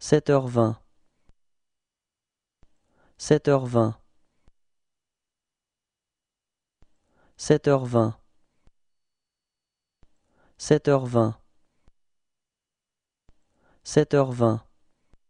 Sept heures vingt. Sept heures vingt. Sept heures vingt. Sept heures vingt. Sept heures vingt.